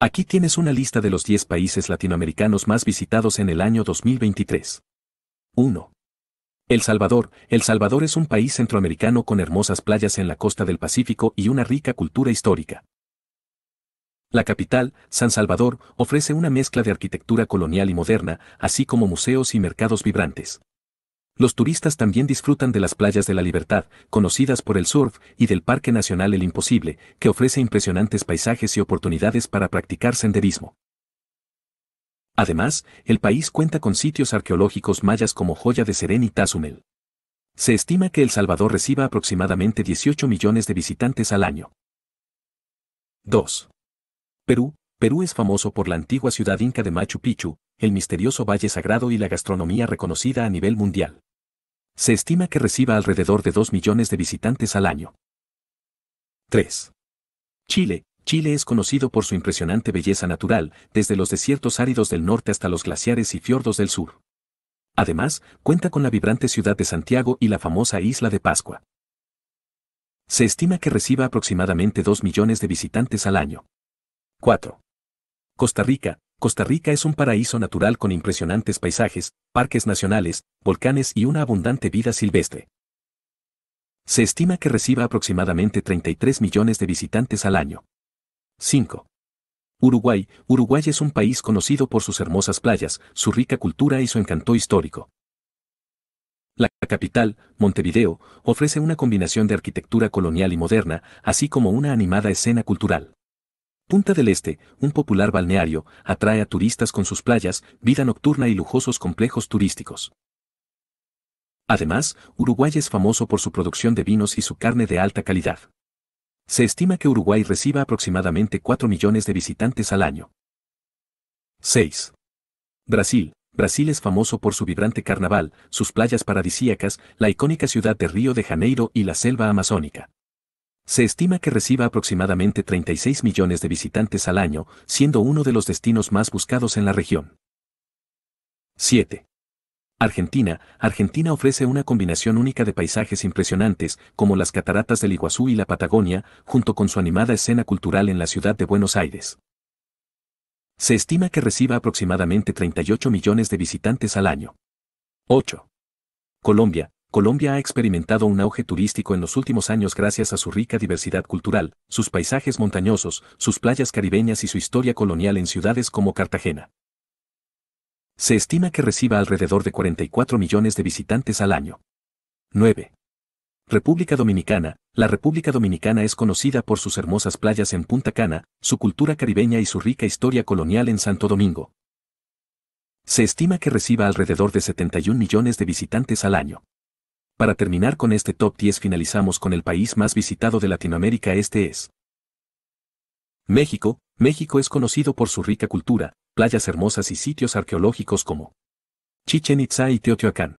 Aquí tienes una lista de los 10 países latinoamericanos más visitados en el año 2023. 1. El Salvador. El Salvador es un país centroamericano con hermosas playas en la costa del Pacífico y una rica cultura histórica. La capital, San Salvador, ofrece una mezcla de arquitectura colonial y moderna, así como museos y mercados vibrantes. Los turistas también disfrutan de las playas de la Libertad, conocidas por el surf, y del Parque Nacional El Imposible, que ofrece impresionantes paisajes y oportunidades para practicar senderismo. Además, el país cuenta con sitios arqueológicos mayas como Joya de Serén y Tazumel. Se estima que El Salvador reciba aproximadamente 18 millones de visitantes al año. 2. Perú. Perú es famoso por la antigua ciudad inca de Machu Picchu, el misterioso Valle Sagrado y la gastronomía reconocida a nivel mundial. Se estima que reciba alrededor de 2 millones de visitantes al año. 3. Chile. Chile es conocido por su impresionante belleza natural, desde los desiertos áridos del norte hasta los glaciares y fiordos del sur. Además, cuenta con la vibrante ciudad de Santiago y la famosa isla de Pascua. Se estima que reciba aproximadamente 2 millones de visitantes al año. 4. Costa Rica, Costa Rica es un paraíso natural con impresionantes paisajes, parques nacionales, volcanes y una abundante vida silvestre. Se estima que reciba aproximadamente 33 millones de visitantes al año. 5. Uruguay. Uruguay es un país conocido por sus hermosas playas, su rica cultura y su encanto histórico. La capital, Montevideo, ofrece una combinación de arquitectura colonial y moderna, así como una animada escena cultural. Punta del Este, un popular balneario, atrae a turistas con sus playas, vida nocturna y lujosos complejos turísticos. Además, Uruguay es famoso por su producción de vinos y su carne de alta calidad. Se estima que Uruguay reciba aproximadamente 4 millones de visitantes al año. 6. Brasil. Brasil es famoso por su vibrante carnaval, sus playas paradisíacas, la icónica ciudad de Río de Janeiro y la selva amazónica. Se estima que reciba aproximadamente 36 millones de visitantes al año, siendo uno de los destinos más buscados en la región. 7. Argentina. Argentina ofrece una combinación única de paisajes impresionantes, como las cataratas del Iguazú y la Patagonia, junto con su animada escena cultural en la ciudad de Buenos Aires. Se estima que reciba aproximadamente 38 millones de visitantes al año. 8. Colombia. Colombia ha experimentado un auge turístico en los últimos años gracias a su rica diversidad cultural, sus paisajes montañosos, sus playas caribeñas y su historia colonial en ciudades como Cartagena. Se estima que reciba alrededor de 44 millones de visitantes al año. 9. República Dominicana. La República Dominicana es conocida por sus hermosas playas en Punta Cana, su cultura caribeña y su rica historia colonial en Santo Domingo. Se estima que reciba alrededor de 71 millones de visitantes al año. Para terminar con este top 10 finalizamos con el país más visitado de Latinoamérica este es. México. México es conocido por su rica cultura, playas hermosas y sitios arqueológicos como Chichen Itza y Teotihuacán.